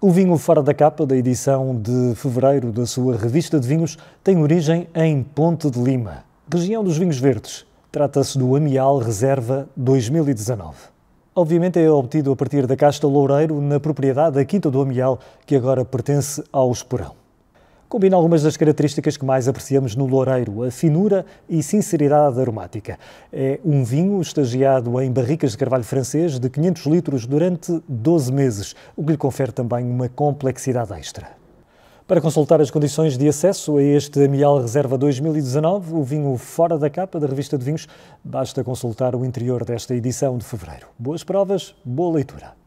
O vinho fora da capa da edição de fevereiro da sua revista de vinhos tem origem em Ponte de Lima, região dos vinhos verdes. Trata-se do Amial Reserva 2019. Obviamente é obtido a partir da casta Loureiro na propriedade da Quinta do Amial, que agora pertence ao Esporão combina algumas das características que mais apreciamos no Loureiro, a finura e sinceridade aromática. É um vinho estagiado em barricas de carvalho francês de 500 litros durante 12 meses, o que lhe confere também uma complexidade extra. Para consultar as condições de acesso a este Amial Reserva 2019, o vinho fora da capa da revista de vinhos, basta consultar o interior desta edição de fevereiro. Boas provas, boa leitura.